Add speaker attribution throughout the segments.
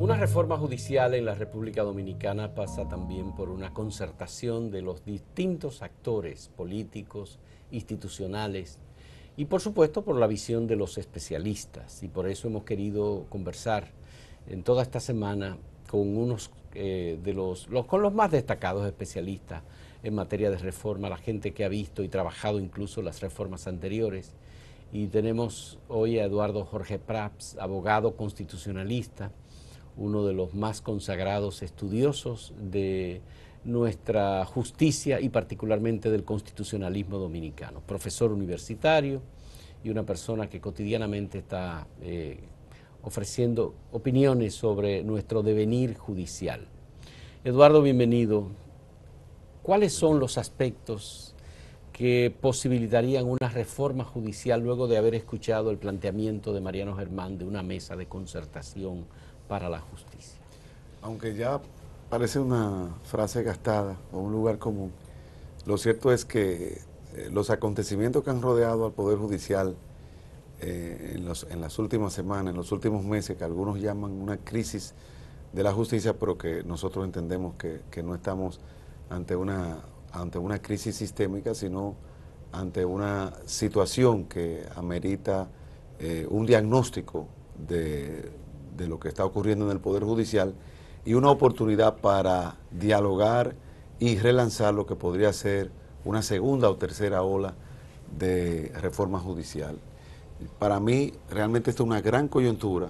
Speaker 1: Una reforma judicial en la República Dominicana pasa también por una concertación de los distintos actores políticos, institucionales y por supuesto por la visión de los especialistas. Y por eso hemos querido conversar en toda esta semana con unos eh, de los, con los más destacados especialistas en materia de reforma, la gente que ha visto y trabajado incluso las reformas anteriores. Y tenemos hoy a Eduardo Jorge Praps, abogado constitucionalista uno de los más consagrados estudiosos de nuestra justicia y particularmente del constitucionalismo dominicano, profesor universitario y una persona que cotidianamente está eh, ofreciendo opiniones sobre nuestro devenir judicial. Eduardo, bienvenido. ¿Cuáles son los aspectos que posibilitarían una reforma judicial luego de haber escuchado el planteamiento de Mariano Germán de una mesa de concertación para la justicia.
Speaker 2: Aunque ya parece una frase gastada o un lugar común, lo cierto es que eh, los acontecimientos que han rodeado al Poder Judicial eh, en, las últimas semanas, en los últimos meses, que algunos llaman una crisis de la justicia, pero que nosotros entendemos que, no estamos ante una, ante una crisis sistémica, sino ante una situación que amerita eh, un diagnóstico de de lo que está ocurriendo en el Poder Judicial y una oportunidad para dialogar y relanzar lo que podría ser una segunda o tercera ola de reforma judicial. Para mí, realmente esta es una gran coyuntura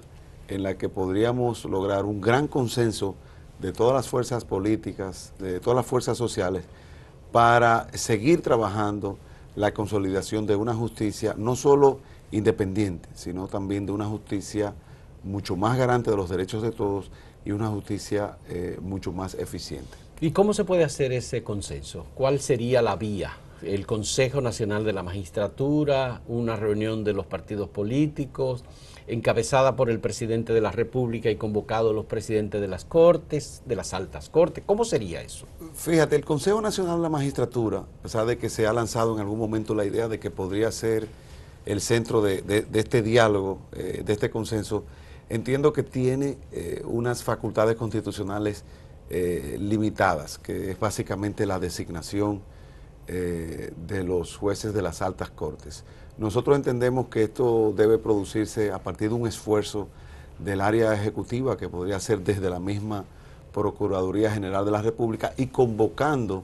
Speaker 2: en la que podríamos lograr un gran consenso de todas las fuerzas políticas, de todas las fuerzas sociales, para seguir trabajando la consolidación de una justicia no solo independiente, sino también de una justicia mucho más garante de los derechos de todos y una justicia eh, mucho más eficiente.
Speaker 1: ¿Y cómo se puede hacer ese consenso? ¿Cuál sería la vía? ¿El Consejo Nacional de la Magistratura? ¿Una reunión de los partidos políticos? encabezada por el presidente de la República y convocado los presidentes de las Cortes, de las altas Cortes. ¿Cómo sería eso?
Speaker 2: Fíjate, el Consejo Nacional de la Magistratura, a pesar de que se ha lanzado en algún momento la idea de que podría ser el centro de, este diálogo, eh, de este consenso, entiendo que tiene eh, unas facultades constitucionales eh, limitadas, que es básicamente la designación eh, de los jueces de las altas cortes. Nosotros entendemos que esto debe producirse a partir de un esfuerzo del área ejecutiva, que podría ser desde la misma Procuraduría General de la República, y convocando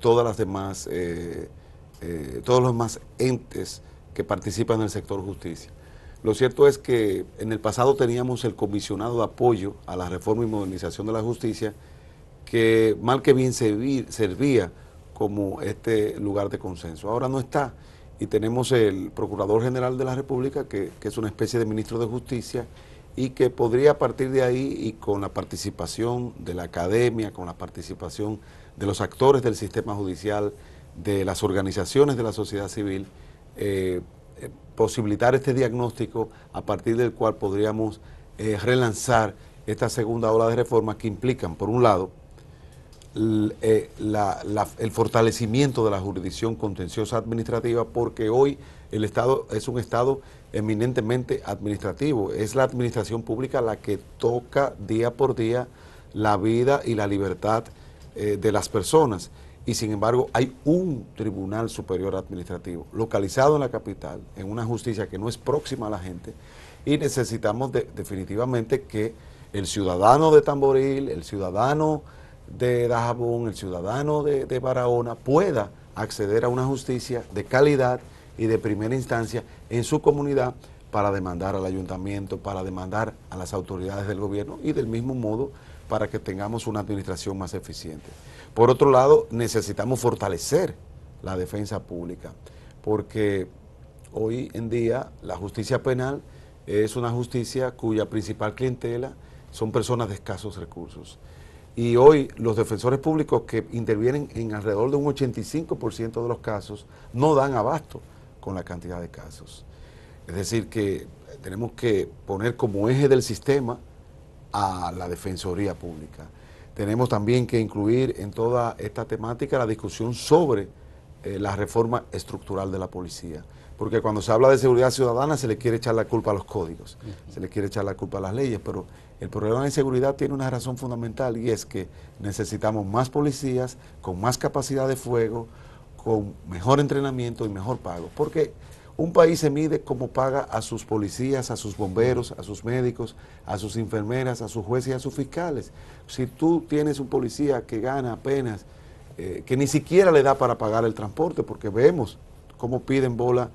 Speaker 2: todas las demás, todos los demás entes que participan en el sector justicia. Lo cierto es que en el pasado teníamos el comisionado de apoyo a la reforma y modernización de la justicia, que mal que bien servía como este lugar de consenso. Ahora no está y tenemos el Procurador General de la República, que, es una especie de ministro de Justicia, y que podría partir de ahí, y con la participación de la academia, con la participación de los actores del sistema judicial, de las organizaciones de la sociedad civil, eh, posibilitar este diagnóstico a partir del cual podríamos eh, relanzar esta segunda ola de reformas que implican, por un lado, eh, el, fortalecimiento de la jurisdicción contenciosa administrativa, porque hoy el Estado es un Estado eminentemente administrativo. Es la administración pública la que toca día por día la vida y la libertad eh, de las personas y sin embargo hay un Tribunal Superior Administrativo localizado en la capital, en una justicia que no es próxima a la gente y necesitamos definitivamente que el ciudadano de Tamboril, el ciudadano de Dajabón, el ciudadano de, de Barahona pueda acceder a una justicia de calidad y de primera instancia en su comunidad para demandar al ayuntamiento, para demandar a las autoridades del gobierno y del mismo modo para que tengamos una administración más eficiente. Por otro lado, necesitamos fortalecer la defensa pública, porque hoy en día la justicia penal es una justicia cuya principal clientela son personas de escasos recursos. Y hoy los defensores públicos que intervienen en alrededor de un 85% de los casos no dan abasto con la cantidad de casos. Es decir, que tenemos que poner como eje del sistema a la Defensoría Pública. Tenemos también que incluir en toda esta temática la discusión sobre eh, la reforma estructural de la policía. Porque cuando se habla de seguridad ciudadana se le quiere echar la culpa a los códigos, se le quiere echar la culpa a las leyes, pero el problema de seguridad tiene una razón fundamental y es que necesitamos más policías con más capacidad de fuego, con mejor entrenamiento y mejor pago. Porque un país se mide como paga a sus policías, a sus bomberos, a sus médicos, a sus enfermeras, a sus jueces y a sus fiscales. Si tú tienes un policía que gana apenas, eh, que ni siquiera le da para pagar el transporte, porque vemos cómo piden bola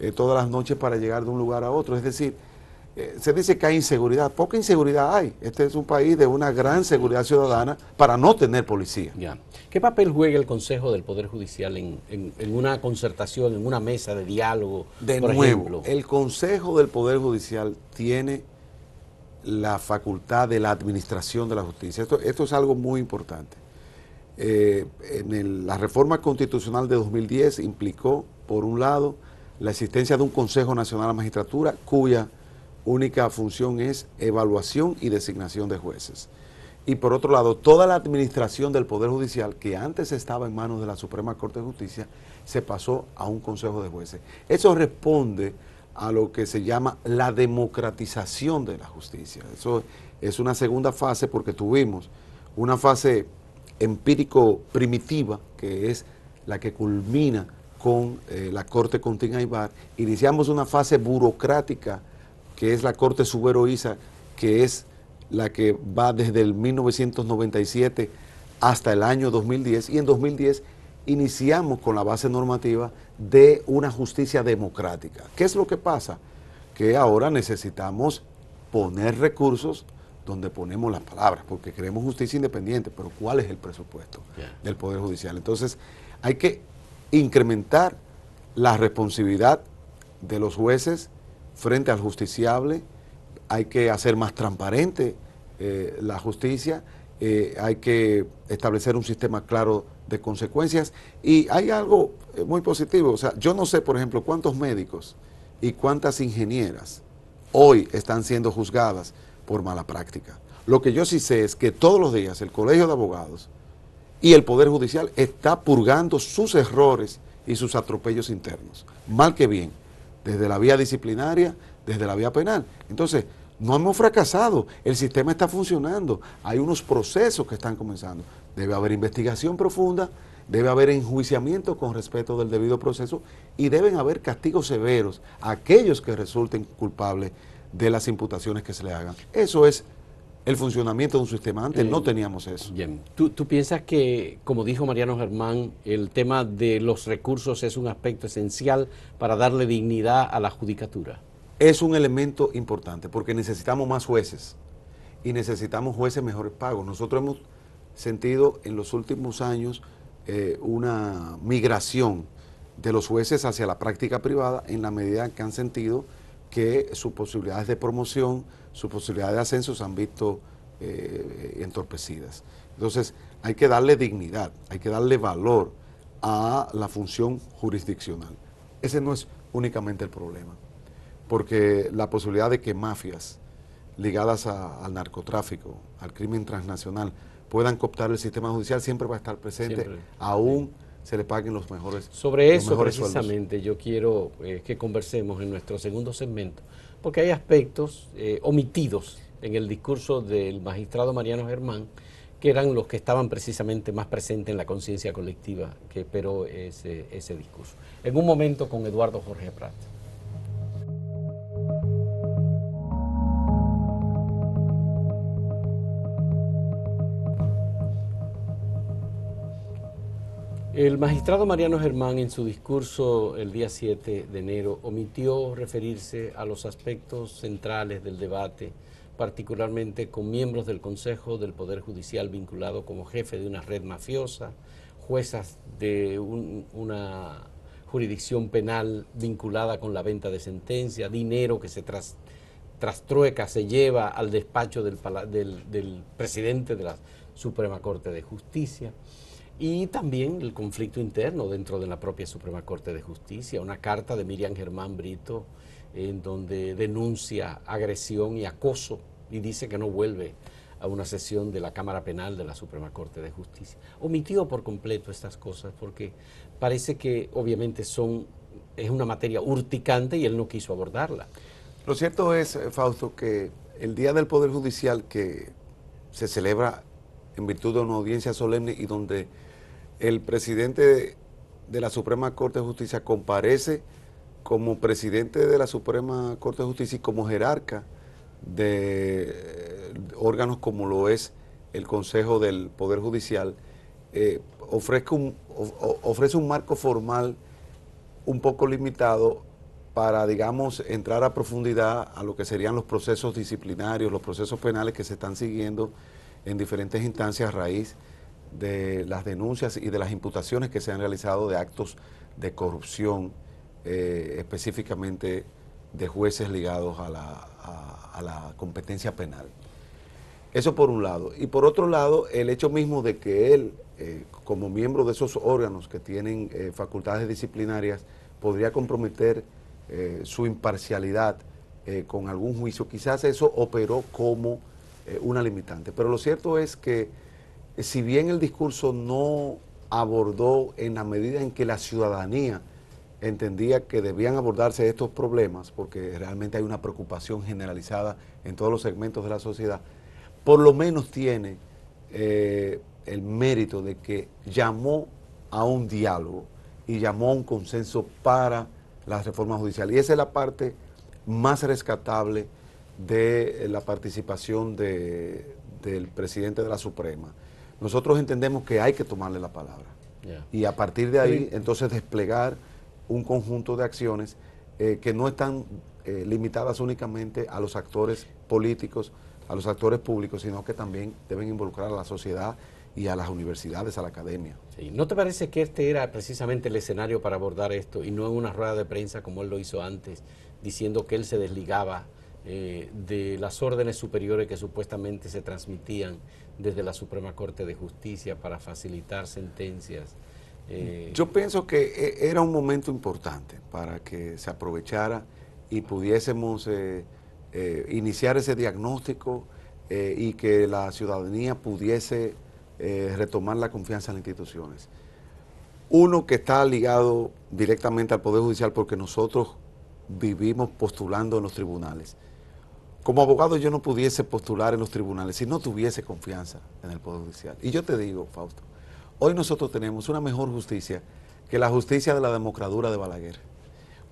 Speaker 2: eh, todas las noches para llegar de un lugar a otro. Es decir, eh, se dice que hay inseguridad. Poca inseguridad hay. Este es un país de una gran seguridad ciudadana para no tener policía.
Speaker 1: ¿Qué papel juega el Consejo del Poder Judicial en, una concertación, en una mesa de diálogo? De nuevo, el
Speaker 2: Consejo del Poder Judicial tiene la facultad de la administración de la justicia. Esto, esto es algo muy importante. Eh, en la reforma constitucional de 2010 implicó, por un lado, la existencia de un Consejo Nacional de Magistratura cuya única función es evaluación y designación de jueces. Y por otro lado, toda la administración del Poder Judicial, que antes estaba en manos de la Suprema Corte de Justicia, se pasó a un Consejo de Jueces. Eso responde a lo que se llama la democratización de la justicia. Eso es una segunda fase porque tuvimos una fase empírico primitiva, que es la que culmina con eh, la Corte Contín Aybar. Iniciamos una fase burocrática que es la Corte Subero-ISA, que es la que va desde el 1997 hasta el año 2010 y en 2010 iniciamos con la base normativa de una justicia democrática. ¿Qué es lo que pasa? Que ahora necesitamos poner recursos donde ponemos las palabras, porque queremos justicia independiente, pero ¿cuál es el presupuesto del Poder Judicial? Entonces, hay que incrementar la responsabilidad de los jueces, frente al justiciable, hay que hacer más transparente eh, la justicia, eh, hay que establecer un sistema claro de consecuencias y hay algo eh, muy positivo, o sea, yo no sé, por ejemplo, cuántos médicos y cuántas ingenieras hoy están siendo juzgadas por mala práctica. Lo que yo sí sé es que todos los días el Colegio de Abogados y el Poder Judicial está purgando sus errores y sus atropellos internos. Mal que bien, desde la vía disciplinaria, desde la vía penal. Entonces, no hemos fracasado, el sistema está funcionando, hay unos procesos que están comenzando. Debe haber investigación profunda, debe haber enjuiciamiento con respeto del debido proceso y deben haber castigos severos a aquellos que resulten culpables de las imputaciones que se le hagan. Eso es el funcionamiento de un sistema. Antes no eh, teníamos eso. Bien. ¿Tú,
Speaker 1: piensas que, como dijo Mariano Germán, el tema de los recursos es un aspecto esencial
Speaker 2: para darle dignidad a la judicatura? Es un elemento importante porque necesitamos más jueces y necesitamos jueces mejores pagos. Nosotros hemos sentido en los últimos años eh, una migración de los jueces hacia la práctica privada en la medida en que han sentido que sus posibilidades de promoción su posibilidades de ascenso se han visto eh, entorpecidas. Entonces, hay que darle dignidad, hay que darle valor a la función jurisdiccional. Ese no es únicamente el problema, porque la posibilidad de que mafias ligadas al narcotráfico, al crimen transnacional, puedan cooptar el sistema judicial siempre va a estar presente, aún se le paguen los mejores. Sobre eso, precisamente,
Speaker 1: yo quiero eh, que conversemos en nuestro segundo segmento porque hay aspectos eh, omitidos en el discurso del magistrado Mariano Germán, que eran los que estaban precisamente más presentes en la conciencia colectiva que esperó ese, ese discurso. En un momento con Eduardo Jorge Prat. El magistrado Mariano Germán en su discurso el día 7 de enero omitió referirse a los aspectos centrales del debate, particularmente con miembros del Consejo del Poder Judicial vinculado como jefe de una red mafiosa, juezas de una jurisdicción penal vinculada con la venta de sentencia, dinero que se tras, trastrueca, se lleva al despacho del, del presidente de la Suprema Corte de Justicia y también el conflicto interno dentro de la propia Suprema Corte de Justicia, una carta de Miriam Germán Brito en donde denuncia agresión y acoso y dice que no vuelve a una sesión de la Cámara Penal de la Suprema Corte de Justicia. Omitió por completo estas cosas porque parece que obviamente son es una materia urticante y él no quiso abordarla.
Speaker 2: Lo cierto es, eh, Fausto, que el Día del Poder Judicial que se celebra en virtud de una audiencia solemne y donde el presidente de, la Suprema Corte de Justicia comparece como presidente de la Suprema Corte de Justicia y como jerarca de órganos como lo es el Consejo del Poder Judicial, eh, ofrece un marco formal un poco limitado para, digamos, entrar a profundidad a lo que serían los procesos disciplinarios, los procesos penales que se están siguiendo en diferentes instancias a raíz de las denuncias y de las imputaciones que se han realizado de actos de corrupción, eh, específicamente de jueces ligados a la, a, la competencia penal. Eso por un lado. Y por otro lado, el hecho mismo de que él, eh, como miembro de esos órganos que tienen eh, facultades disciplinarias, podría comprometer su imparcialidad con algún juicio. Quizás eso operó como una limitante. Pero lo cierto es que eh, si bien el discurso no abordó en la medida en que la ciudadanía entendía que debían abordarse estos problemas, porque realmente hay una preocupación generalizada en todos los segmentos de la sociedad, por lo menos tiene eh, el mérito de que llamó a un diálogo y llamó a un consenso para las reformas judicial Y esa es la parte más rescatable de la participación del presidente de la Suprema nosotros entendemos que hay que tomarle la palabra. Y a partir de ahí, entonces, desplegar un conjunto de acciones eh, que no están eh, limitadas únicamente a los actores políticos, a los actores públicos, sino que también deben involucrar a la sociedad y a las universidades, a la academia. ¿No te parece que este era precisamente el escenario
Speaker 1: para abordar esto y no en una rueda de prensa como él lo hizo antes, diciendo que él se desligaba eh, de las órdenes superiores que supuestamente se transmitían desde la Suprema Corte de Justicia para facilitar sentencias? Eh,
Speaker 2: Yo pienso que eh, era un momento importante para que se aprovechara y pudiésemos eh, iniciar ese diagnóstico y que la ciudadanía pudiese retomar la confianza en las instituciones. Uno que está ligado directamente al Poder Judicial porque nosotros vivimos postulando en los tribunales como abogado yo no pudiese postular en los tribunales si no tuviese confianza en el Poder Judicial. Y yo te digo, Fausto, hoy nosotros tenemos una mejor justicia que la justicia de la democradura de Balaguer,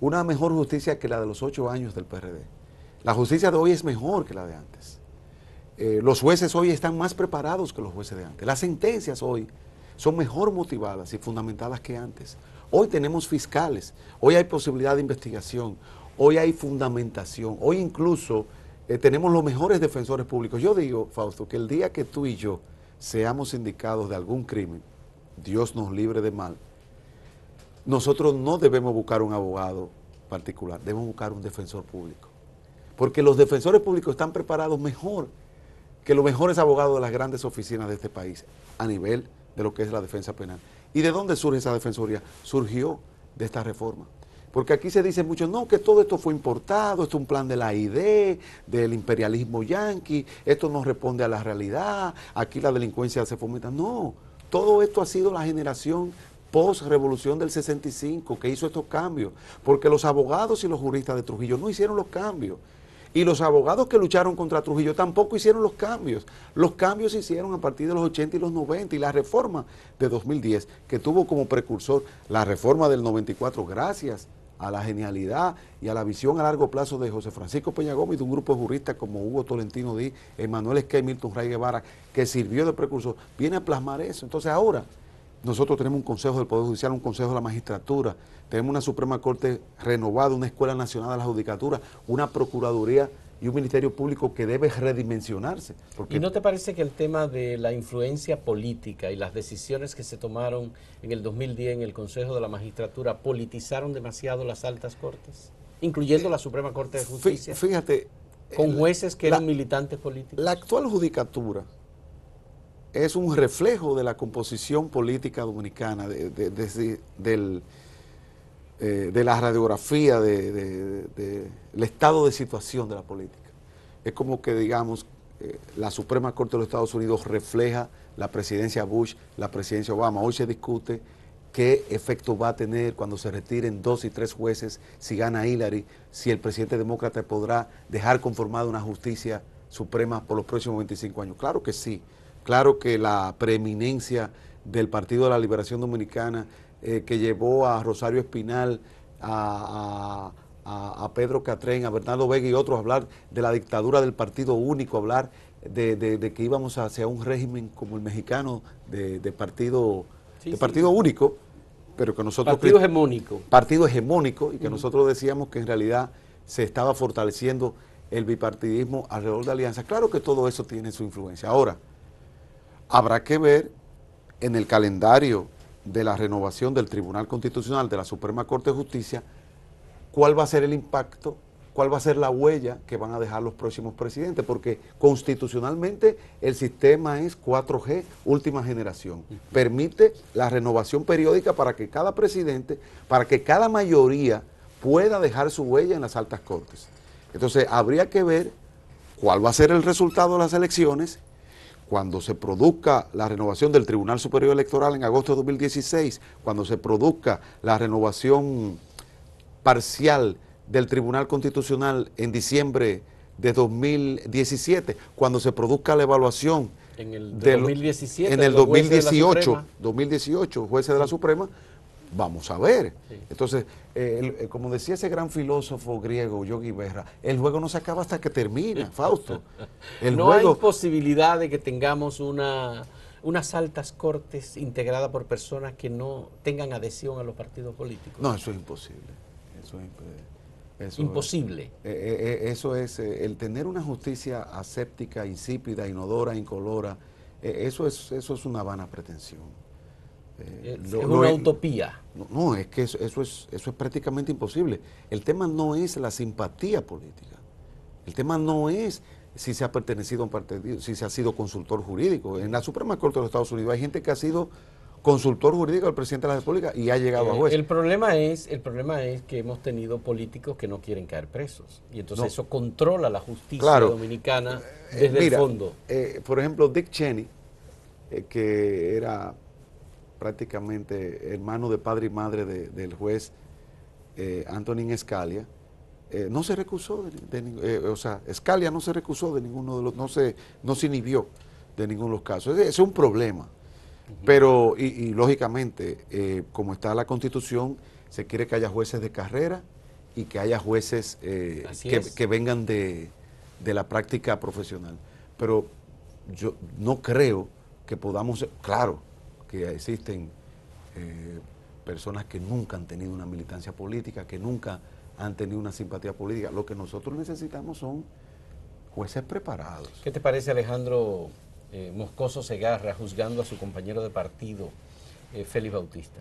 Speaker 2: una mejor justicia que la de los ocho años del PRD. La justicia de hoy es mejor que la de antes. Eh, los jueces hoy están más preparados que los jueces de antes. Las sentencias hoy son mejor motivadas y fundamentadas que antes. Hoy tenemos fiscales, hoy hay posibilidad de investigación, hoy hay fundamentación, hoy incluso eh, tenemos los mejores defensores públicos. Yo digo, Fausto, que el día que tú y yo seamos indicados de algún crimen, Dios nos libre de mal, nosotros no debemos buscar un abogado particular, debemos buscar un defensor público. Porque los defensores públicos están preparados mejor que los mejores abogados de las grandes oficinas de este país a nivel de lo que es la defensa penal. ¿Y de dónde surge esa defensoría? Surgió de esta reforma. Porque aquí se dice mucho, no, que todo esto fue importado, esto es un plan de la ID, del imperialismo yanqui, esto no responde a la realidad, aquí la delincuencia se fomenta. No, todo esto ha sido la generación post-revolución del 65 que hizo estos cambios, porque los abogados y los juristas de Trujillo no hicieron los cambios. Y los abogados que lucharon contra Trujillo tampoco hicieron los cambios. Los cambios se hicieron a partir de los 80 y los 90 y la reforma de 2010, que tuvo como precursor la reforma del 94, gracias a la genialidad y a la visión a largo plazo de José Francisco Peña Gómez y de un grupo de juristas como Hugo Tolentino di, Emanuel Esqué, Milton Guevara, que sirvió de precursor, viene a plasmar eso. Entonces ahora nosotros tenemos un Consejo del Poder Judicial, un Consejo de la Magistratura, tenemos una Suprema Corte renovada, una Escuela Nacional de la Judicatura, una Procuraduría y un Ministerio Público que debe redimensionarse. ¿Y no
Speaker 1: te parece que el tema de la influencia política y las decisiones que se tomaron en el 2010 en el Consejo de la Magistratura politizaron demasiado las altas cortes, incluyendo eh, la Suprema Corte
Speaker 2: de Justicia? Fíjate. Con jueces que eran
Speaker 1: militantes políticos.
Speaker 2: La actual judicatura es un reflejo de la composición política dominicana, desde el del eh, de la radiografía del de, estado de situación de la política. Es como que, digamos, eh, la Suprema Corte de los Estados Unidos refleja la presidencia Bush, la presidencia Obama. Hoy se discute qué efecto va a tener cuando se retiren dos y tres jueces, si gana Hillary, si el presidente demócrata podrá dejar conformada una justicia suprema por los próximos 25 años. Claro que sí, claro que la preeminencia del Partido de la Liberación Dominicana eh, que llevó a Rosario Espinal, a, Pedro Catrén, a Bernardo Vega y otros a hablar de la dictadura del partido único, a hablar de, que íbamos hacia un régimen como el mexicano de, partido, partido único, pero que nosotros... Partido hegemónico. Partido hegemónico y que nosotros decíamos que en realidad se estaba fortaleciendo el bipartidismo alrededor de alianzas. Claro que todo eso tiene su influencia. Ahora, habrá que ver en el calendario de la renovación del Tribunal Constitucional de la Suprema Corte de Justicia, cuál va a ser el impacto, cuál va a ser la huella que van a dejar los próximos presidentes, porque constitucionalmente el sistema es 4G, última generación. Permite la renovación periódica para que cada presidente, para que cada mayoría pueda dejar su huella en las altas cortes. Entonces, habría que ver cuál va a ser el resultado de las elecciones cuando se produzca la renovación del Tribunal Superior Electoral en agosto de 2016, cuando se produzca la renovación parcial del Tribunal Constitucional en diciembre de 2017, cuando se produzca la evaluación en el 2017, en el 2018, 2018, jueces de la Suprema, Vamos a ver. Entonces, eh, eh, como decía ese gran filósofo griego, Yogi Berra, el juego no se acaba hasta que termina, Fausto. no hay
Speaker 1: posibilidad de que tengamos
Speaker 2: una, unas altas cortes
Speaker 1: integradas por personas que no tengan adhesión a los partidos políticos.
Speaker 2: No, eso es imposible. Eh, es imposible. Eso Es, el tener una justicia aséptica, insípida, inodora, incolora, eso, es, eso es una vana pretensión. Eh, es, una utopía. No, es que eso, es, eso es prácticamente imposible. El tema no es la simpatía política. El tema no es si se ha pertenecido a un partido, si se ha sido consultor jurídico. En la Suprema Corte de los Estados Unidos hay gente que ha sido consultor jurídico del presidente de la República y ha llegado a eh, juez. El
Speaker 1: problema es, el problema es que hemos tenido políticos que no quieren caer presos. Y entonces eso controla la justicia dominicana eh, desde el fondo.
Speaker 2: por ejemplo, Dick Cheney, que era prácticamente hermano de padre y madre del juez eh, Antonín Escalia, eh, no se recusó, de, eh, o sea, Escalia no se recusó de ninguno de los, no se, no se inhibió de ninguno de los casos. es un problema. Pero, y, lógicamente, como está la constitución, se quiere que haya jueces de carrera y que haya jueces que, vengan de, de la práctica profesional. Pero yo no creo que podamos, claro, que existen eh, personas que nunca han tenido una militancia política, que nunca han tenido una simpatía política. Lo que nosotros necesitamos son jueces preparados.
Speaker 1: ¿Qué te parece Alejandro eh, Moscoso Segarra juzgando a su compañero de partido, eh, Félix Bautista?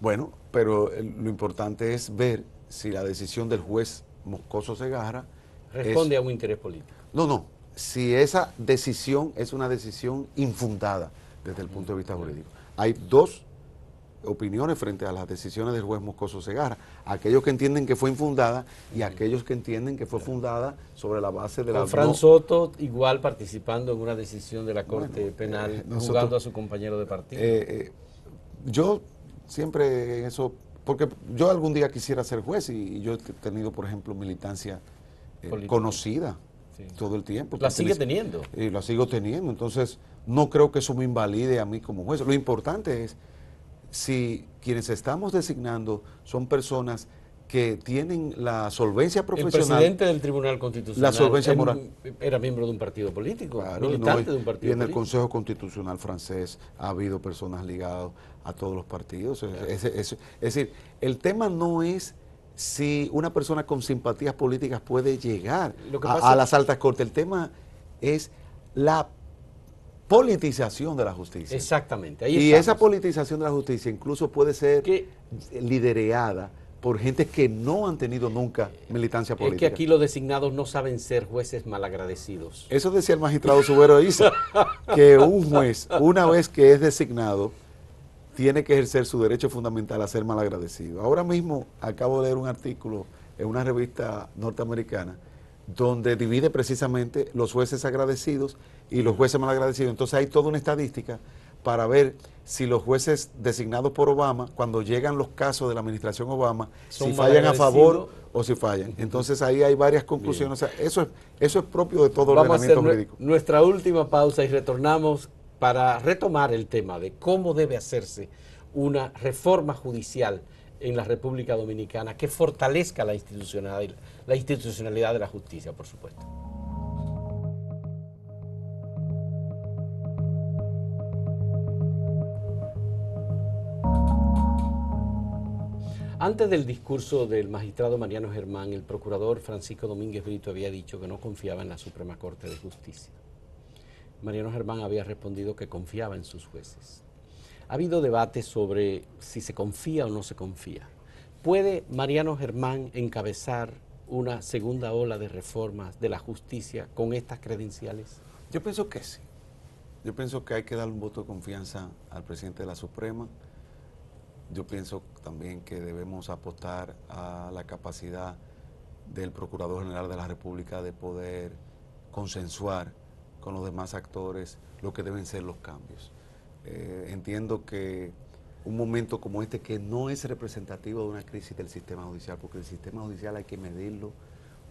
Speaker 2: Bueno, pero lo importante es ver si la decisión del juez Moscoso Segarra... Responde a un interés político. No, no. Si esa decisión es una decisión infundada desde el punto de vista jurídico. Hay dos opiniones frente a las decisiones del juez Moscoso Segarra, aquellos que entienden que fue infundada y aquellos que entienden que fue fundada sobre la base de la... Fran
Speaker 1: Soto igual participando en una decisión de la Corte eh, Penal jugando a su compañero de partido. Eh,
Speaker 2: eh, yo siempre eso, porque yo algún día quisiera ser juez y yo he tenido, por ejemplo, militancia conocida todo el tiempo. La sigue teniendo. Y eh, la sigo teniendo. Entonces, no creo que eso me invalide a mí como juez. Lo importante es si quienes estamos designando son personas que tienen la solvencia profesional. El presidente del Tribunal Constitucional. La solvencia moral.
Speaker 1: Era miembro de un partido político, de un partido Y en el Consejo
Speaker 2: Constitucional francés ha habido personas ligadas a todos los partidos. es, decir, el tema no es si una persona con simpatías políticas puede llegar a, las altas cortes. El tema es la politización de la justicia.
Speaker 1: Exactamente. y
Speaker 2: esa politización de la justicia incluso puede ser lidereada por gente que no han tenido nunca militancia política. Es que aquí
Speaker 1: los designados no saben ser jueces malagradecidos.
Speaker 2: Eso decía el magistrado Subero dice que un juez, una vez que es designado, tiene que ejercer su derecho fundamental a ser malagradecido. Ahora mismo acabo de leer un artículo en una revista norteamericana donde divide precisamente los jueces agradecidos y los jueces malagradecidos. Entonces hay toda una estadística para ver si los jueces designados por Obama, cuando llegan los casos de la administración Obama, si fallan a favor o si fallan. Entonces ahí hay varias conclusiones. eso, es, propio de todo el ordenamiento
Speaker 1: Nuestra última pausa y retornamos para retomar el tema de cómo debe hacerse una reforma judicial en la República Dominicana que fortalezca la institucionalidad, de la justicia, por supuesto. Antes del discurso del magistrado Mariano Germán, el procurador Francisco Domínguez Brito había dicho que no confiaba en la Suprema Corte de Justicia. Mariano Germán había respondido que confiaba en sus jueces. Ha habido debate sobre si se confía o no se confía. ¿Puede Mariano Germán encabezar una segunda ola de reformas de la justicia con estas
Speaker 2: credenciales? Yo pienso que sí. Yo pienso que hay que dar un voto de confianza al presidente de la Suprema. Yo pienso también que debemos apostar a la capacidad del Procurador General de la República de poder consensuar con los demás actores lo que deben ser los cambios. Eh, entiendo que un momento como este que no es representativo de una crisis del sistema judicial, porque el sistema judicial hay que medirlo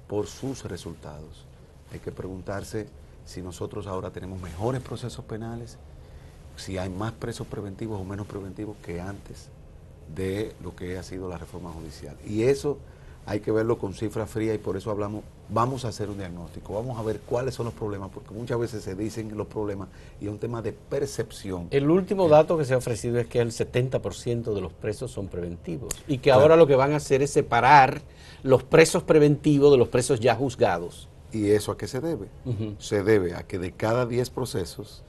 Speaker 2: por sus resultados. Hay que preguntarse si nosotros ahora tenemos mejores procesos penales, si hay más presos preventivos o menos preventivos que antes de lo que ha sido la reforma judicial. Y eso hay que verlo con cifra fría y por eso hablamos, vamos a hacer un diagnóstico, vamos a ver cuáles son los problemas, porque muchas veces se dicen los problemas y es un tema de percepción. El último eh. dato que
Speaker 1: se ha ofrecido es que el 70% de los presos son preventivos y que ahora
Speaker 2: lo que van a hacer es separar los presos preventivos de los presos ya juzgados. ¿Y eso a qué se debe? Se debe a que de cada 10 procesos,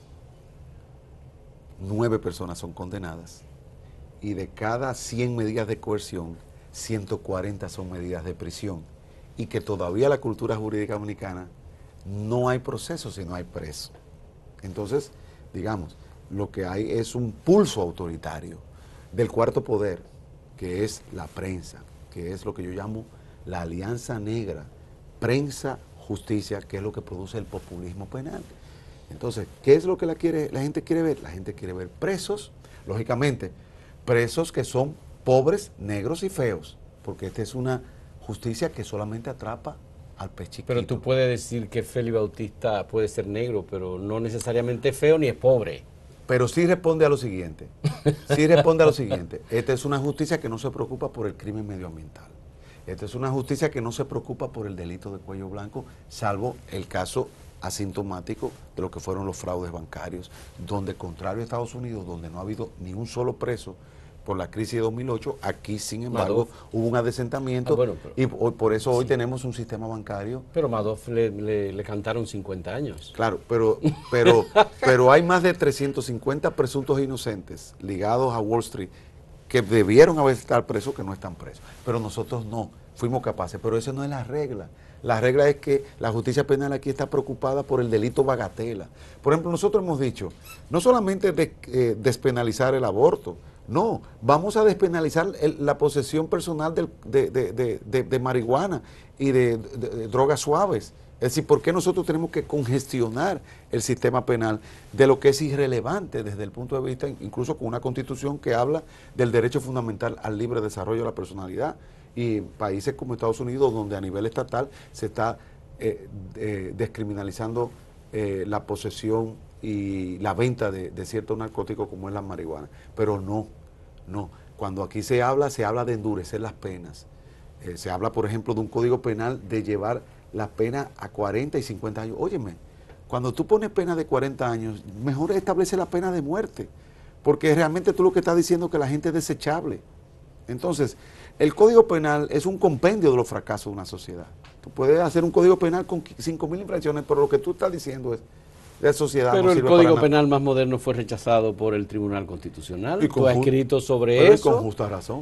Speaker 2: 9 personas son condenadas y de cada 100 medidas de coerción, 140 son medidas de prisión y que todavía la cultura jurídica dominicana no hay proceso si no hay preso. Entonces, digamos, lo que hay es un pulso autoritario del cuarto poder, que es la prensa, que es lo que yo llamo la alianza negra, prensa, justicia, que es lo que produce el populismo penal. Entonces, ¿qué es lo que la, quiere, la gente quiere ver? La gente quiere ver presos, lógicamente, presos que son pobres, negros y feos, porque esta es una justicia que solamente atrapa al pechiquito. Pero tú
Speaker 1: puedes decir que Félix Bautista
Speaker 2: puede ser negro, pero no necesariamente feo ni es pobre. Pero sí responde a lo siguiente, sí responde a lo siguiente, esta es una justicia que no se preocupa por el crimen medioambiental. Esta es una justicia que no se preocupa por el delito de cuello blanco, salvo el caso asintomático de lo que fueron los fraudes bancarios, donde contrario a Estados Unidos, donde no ha habido ni un solo preso por la crisis de 2008, aquí sin embargo hubo un adesentamiento ah, y por eso hoy tenemos un sistema bancario. Pero Madoff
Speaker 1: le, cantaron 50
Speaker 2: años. Claro, pero, pero, pero hay más de 350 presuntos inocentes ligados a Wall Street que debieron haber estar presos, que no están presos. Pero nosotros no, fuimos capaces, pero eso no es la regla. La regla es que la justicia penal aquí está preocupada por el delito bagatela. Por ejemplo, nosotros hemos dicho, no solamente eh, despenalizar el aborto, no, vamos a despenalizar la posesión personal de, marihuana y de, drogas suaves. Es decir, ¿por qué nosotros tenemos que congestionar el sistema penal de lo que es irrelevante desde el punto de vista, incluso con una constitución que habla del derecho fundamental al libre desarrollo de la personalidad? Y países como Estados Unidos, donde a nivel estatal se está eh, eh, descriminalizando eh, la posesión y la venta de, de ciertos narcóticos como es la marihuana. Pero no, no. Cuando aquí se habla, se habla de endurecer las penas. Eh, se habla, por ejemplo, de un código penal de llevar la pena a 40 y 50 años. Óyeme, cuando tú pones pena de 40 años, mejor establece la pena de muerte, porque realmente tú lo que estás diciendo es que la gente es desechable. Entonces, el código penal es un compendio de los fracasos de una sociedad. Tú puedes hacer un código penal con 5.000 infracciones, pero lo que tú estás diciendo es pero el Código
Speaker 1: Penal más moderno fue rechazado por el Tribunal Constitucional. Y escrito sobre eso. Y con justa razón.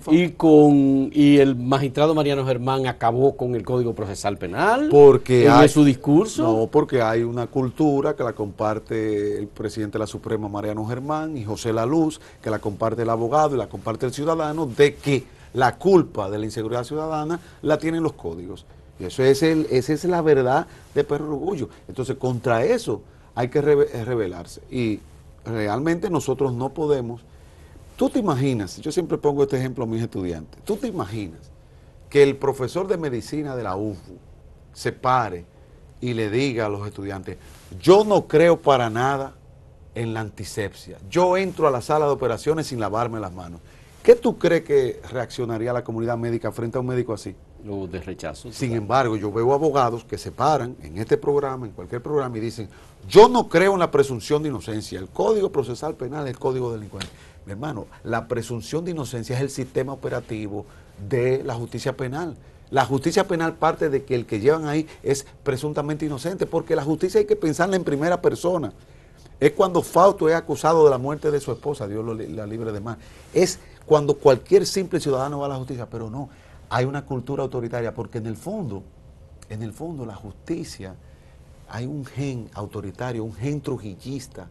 Speaker 1: Y el magistrado Mariano Germán acabó con el Código Procesal Penal. Porque hay su
Speaker 2: discurso. No, porque hay una cultura que la comparte el presidente de la Suprema Mariano Germán y José La Luz que la comparte el abogado y la comparte el ciudadano de que la culpa de la inseguridad ciudadana la tienen los códigos. Y eso es el, esa es la verdad de Perro Orgullo. Entonces, contra eso hay que eh, revelarse. Y realmente nosotros no podemos. Tú te imaginas, yo siempre pongo este ejemplo a mis estudiantes, tú te imaginas que el profesor de medicina de la UFU se pare y le diga a los estudiantes, yo no creo para nada en la antisepsia, yo entro a la sala de operaciones sin lavarme las manos. ¿Qué tú crees que reaccionaría la comunidad médica frente a un médico así? Lo de rechazo. Sin embargo, yo veo abogados que se paran en este programa, en cualquier programa, y dicen, yo no creo en la presunción de inocencia. El Código Procesal Penal es el Código Delincuente. Mi hermano, la presunción de inocencia es el sistema operativo de la justicia penal. La justicia penal parte de que el que llevan ahí es presuntamente inocente, porque la justicia hay que pensarla en primera persona. Es cuando Fausto es acusado de la muerte de su esposa, Dios la libre de más. Es cuando cualquier simple ciudadano va a la justicia, pero no, hay una cultura autoritaria, porque en el fondo, en el fondo la justicia hay un gen autoritario, un gen trujillista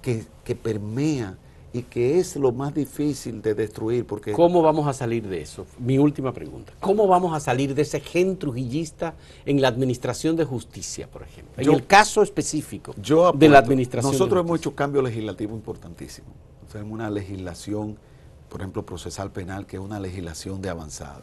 Speaker 2: que, permea y que es lo más difícil de destruir. Porque ¿Cómo vamos a salir de eso? Mi última pregunta. ¿Cómo
Speaker 1: vamos a salir de ese gen trujillista en la administración de justicia, por ejemplo? en el caso específico
Speaker 2: de la administración. Nosotros hemos hecho cambios legislativos importantísimos. Tenemos una legislación, por ejemplo, procesal penal, que es una legislación de avanzada,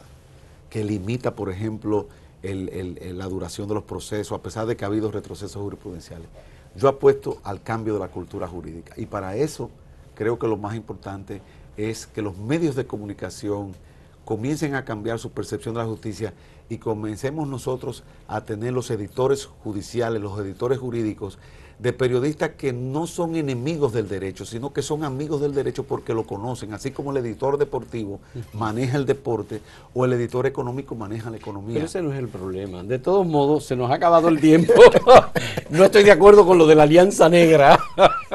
Speaker 2: que limita, por ejemplo, la duración de los procesos, a pesar de que ha habido retrocesos jurisprudenciales. Yo apuesto al cambio de la cultura jurídica y para eso creo que lo más importante es que los medios de comunicación comiencen a cambiar su percepción de la justicia y comencemos nosotros a tener los editores judiciales, los editores jurídicos de periodistas que no son enemigos del derecho, sino que son amigos del derecho porque lo conocen, así como el editor deportivo maneja el deporte o el editor económico maneja la economía. ese no es el problema. De todos modos, se nos ha acabado el tiempo. no estoy
Speaker 1: de acuerdo con lo de la Alianza Negra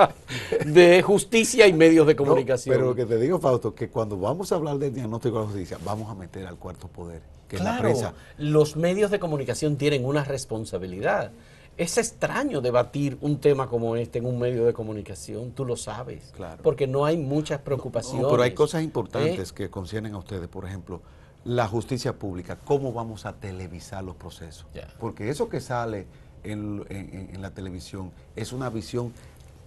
Speaker 1: de justicia y medios de comunicación. pero lo
Speaker 2: que te digo, Fausto, que cuando vamos a hablar del diagnóstico de la justicia, vamos a meter al cuarto poder, que es la prensa.
Speaker 1: Los medios de comunicación tienen una responsabilidad es extraño debatir un tema como este en un medio de comunicación, tú lo sabes,
Speaker 2: claro. porque no hay muchas preocupaciones. pero hay cosas importantes ¿eh? que conciernen a ustedes, por ejemplo, la justicia pública, cómo vamos a televisar los procesos, porque eso que sale en la televisión es una visión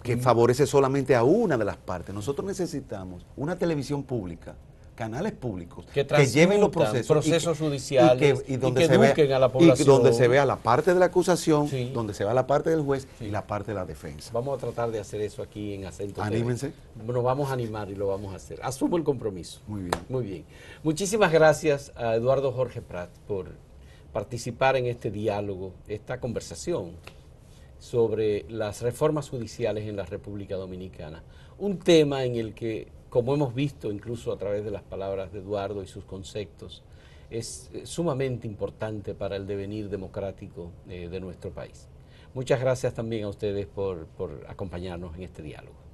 Speaker 2: que mm. favorece solamente a una de las partes. Nosotros necesitamos una televisión pública canales públicos que, lleven los procesos, judiciales y, donde se vea, la Y donde se vea la parte de la acusación, donde se vea la parte del juez
Speaker 1: y la parte de la defensa. Vamos a tratar de hacer eso aquí en acento. Anímense. Nos vamos a animar y lo vamos a hacer. Asumo el compromiso. Muy bien. Muy bien. Muchísimas gracias a Eduardo Jorge Prat por participar en este diálogo, esta conversación sobre las reformas judiciales en la República Dominicana. Un tema en el que como hemos visto incluso a través de las palabras de Eduardo y sus conceptos, es eh, sumamente importante para el devenir democrático eh, de nuestro país. Muchas gracias también a ustedes por acompañarnos en este diálogo.